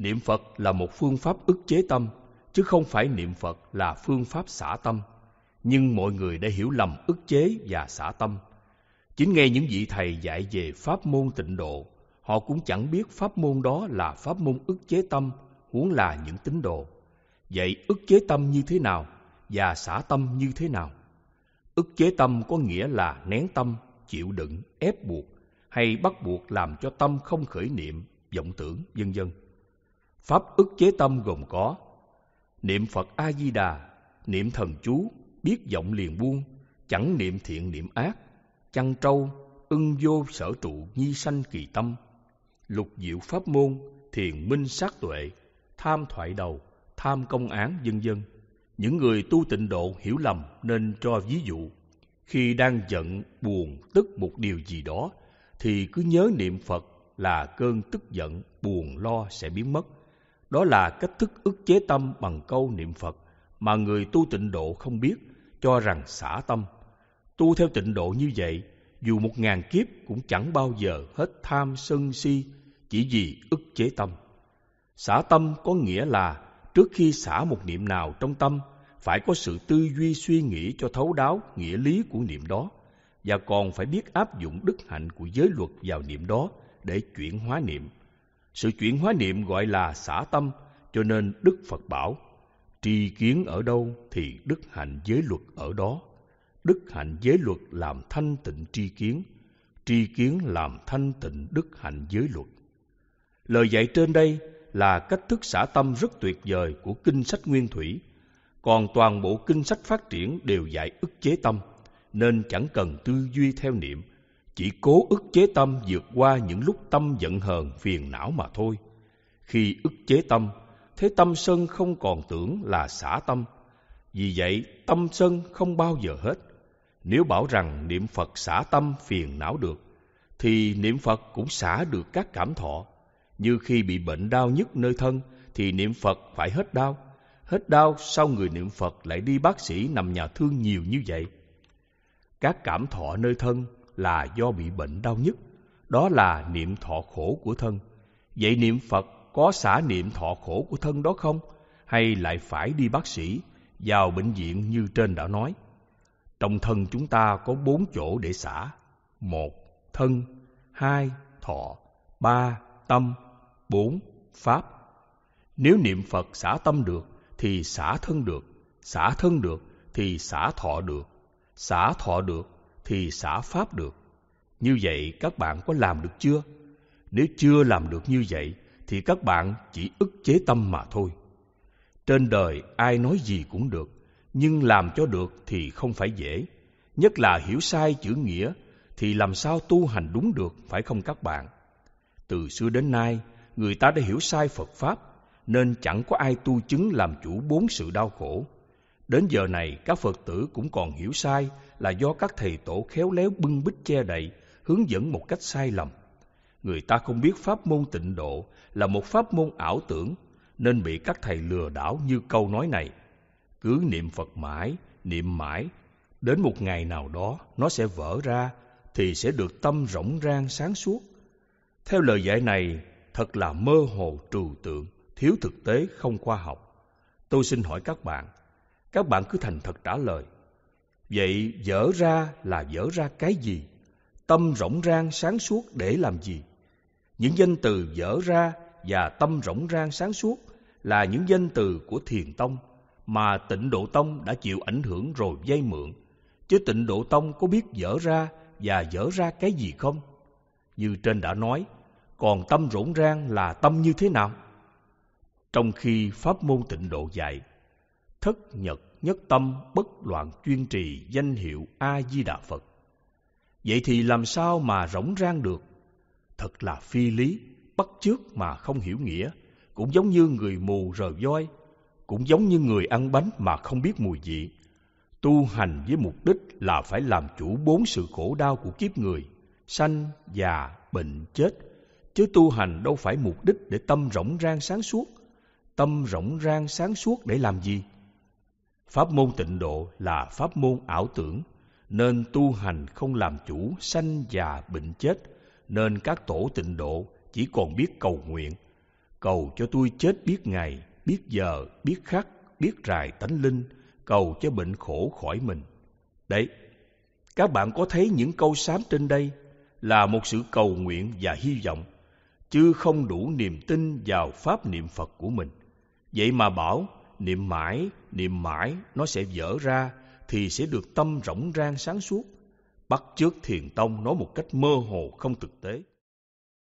niệm phật là một phương pháp ức chế tâm chứ không phải niệm phật là phương pháp xả tâm nhưng mọi người đã hiểu lầm ức chế và xả tâm chính nghe những vị thầy dạy về pháp môn tịnh độ họ cũng chẳng biết pháp môn đó là pháp môn ức chế tâm huống là những tín đồ vậy ức chế tâm như thế nào và xả tâm như thế nào ức chế tâm có nghĩa là nén tâm chịu đựng ép buộc hay bắt buộc làm cho tâm không khởi niệm vọng tưởng vân vân Pháp ức chế tâm gồm có Niệm Phật A-di-đà Niệm thần chú Biết giọng liền buông Chẳng niệm thiện niệm ác Chăn trâu Ưng vô sở trụ nhi sanh kỳ tâm Lục diệu pháp môn Thiền minh sát tuệ Tham thoại đầu Tham công án dân dân Những người tu tịnh độ hiểu lầm Nên cho ví dụ Khi đang giận, buồn, tức một điều gì đó Thì cứ nhớ niệm Phật là cơn tức giận, buồn lo sẽ biến mất đó là cách thức ức chế tâm bằng câu niệm Phật mà người tu tịnh độ không biết, cho rằng xả tâm. Tu theo tịnh độ như vậy, dù một ngàn kiếp cũng chẳng bao giờ hết tham sân si, chỉ vì ức chế tâm. Xả tâm có nghĩa là trước khi xả một niệm nào trong tâm, phải có sự tư duy suy nghĩ cho thấu đáo nghĩa lý của niệm đó, và còn phải biết áp dụng đức hạnh của giới luật vào niệm đó để chuyển hóa niệm. Sự chuyển hóa niệm gọi là xả tâm, cho nên Đức Phật bảo, tri kiến ở đâu thì đức hạnh giới luật ở đó. Đức hạnh giới luật làm thanh tịnh tri kiến, tri kiến làm thanh tịnh đức hạnh giới luật. Lời dạy trên đây là cách thức xả tâm rất tuyệt vời của kinh sách nguyên thủy, còn toàn bộ kinh sách phát triển đều dạy ức chế tâm, nên chẳng cần tư duy theo niệm chỉ cố ức chế tâm vượt qua những lúc tâm giận hờn phiền não mà thôi khi ức chế tâm thế tâm sân không còn tưởng là xả tâm vì vậy tâm sân không bao giờ hết nếu bảo rằng niệm phật xả tâm phiền não được thì niệm phật cũng xả được các cảm thọ như khi bị bệnh đau nhức nơi thân thì niệm phật phải hết đau hết đau sau người niệm phật lại đi bác sĩ nằm nhà thương nhiều như vậy các cảm thọ nơi thân là do bị bệnh đau nhất, đó là niệm thọ khổ của thân. Vậy niệm Phật có xả niệm thọ khổ của thân đó không? Hay lại phải đi bác sĩ, vào bệnh viện như trên đã nói? Trong thân chúng ta có bốn chỗ để xả. Một, thân. Hai, thọ. Ba, tâm. Bốn, pháp. Nếu niệm Phật xả tâm được, thì xả thân được. Xả thân được, thì xả thọ được. Xả thọ được, thì xả pháp được. Như vậy các bạn có làm được chưa? Nếu chưa làm được như vậy thì các bạn chỉ ức chế tâm mà thôi. Trên đời ai nói gì cũng được, nhưng làm cho được thì không phải dễ. Nhất là hiểu sai chữ nghĩa thì làm sao tu hành đúng được phải không các bạn? Từ xưa đến nay, người ta đã hiểu sai Phật Pháp nên chẳng có ai tu chứng làm chủ bốn sự đau khổ Đến giờ này, các Phật tử cũng còn hiểu sai là do các thầy tổ khéo léo bưng bít che đậy, hướng dẫn một cách sai lầm. Người ta không biết pháp môn tịnh độ là một pháp môn ảo tưởng, nên bị các thầy lừa đảo như câu nói này. Cứ niệm Phật mãi, niệm mãi, đến một ngày nào đó nó sẽ vỡ ra, thì sẽ được tâm rỗng rang sáng suốt. Theo lời dạy này, thật là mơ hồ trừu tượng, thiếu thực tế không khoa học. Tôi xin hỏi các bạn, các bạn cứ thành thật trả lời vậy dở ra là dở ra cái gì tâm rỗng rang sáng suốt để làm gì những danh từ dở ra và tâm rỗng rang sáng suốt là những danh từ của thiền tông mà tịnh độ tông đã chịu ảnh hưởng rồi dây mượn chứ tịnh độ tông có biết dở ra và dở ra cái gì không như trên đã nói còn tâm rỗng rang là tâm như thế nào trong khi pháp môn tịnh độ dạy thất nhật nhất tâm bất loạn chuyên trì danh hiệu a di đà phật vậy thì làm sao mà rỗng rang được thật là phi lý bắt chước mà không hiểu nghĩa cũng giống như người mù rờ voi cũng giống như người ăn bánh mà không biết mùi vị tu hành với mục đích là phải làm chủ bốn sự khổ đau của kiếp người sanh già bệnh chết chứ tu hành đâu phải mục đích để tâm rỗng rang sáng suốt tâm rỗng rang sáng suốt để làm gì Pháp môn tịnh độ là pháp môn ảo tưởng, nên tu hành không làm chủ sanh già bệnh chết, nên các tổ tịnh độ chỉ còn biết cầu nguyện. Cầu cho tôi chết biết ngày, biết giờ, biết khắc, biết rài tánh linh, cầu cho bệnh khổ khỏi mình. Đấy, các bạn có thấy những câu sám trên đây là một sự cầu nguyện và hy vọng, chứ không đủ niềm tin vào pháp niệm Phật của mình. Vậy mà bảo niệm mãi, niệm mãi, nó sẽ vỡ ra, thì sẽ được tâm rỗng rang sáng suốt. Bắt chước thiền tông nói một cách mơ hồ không thực tế.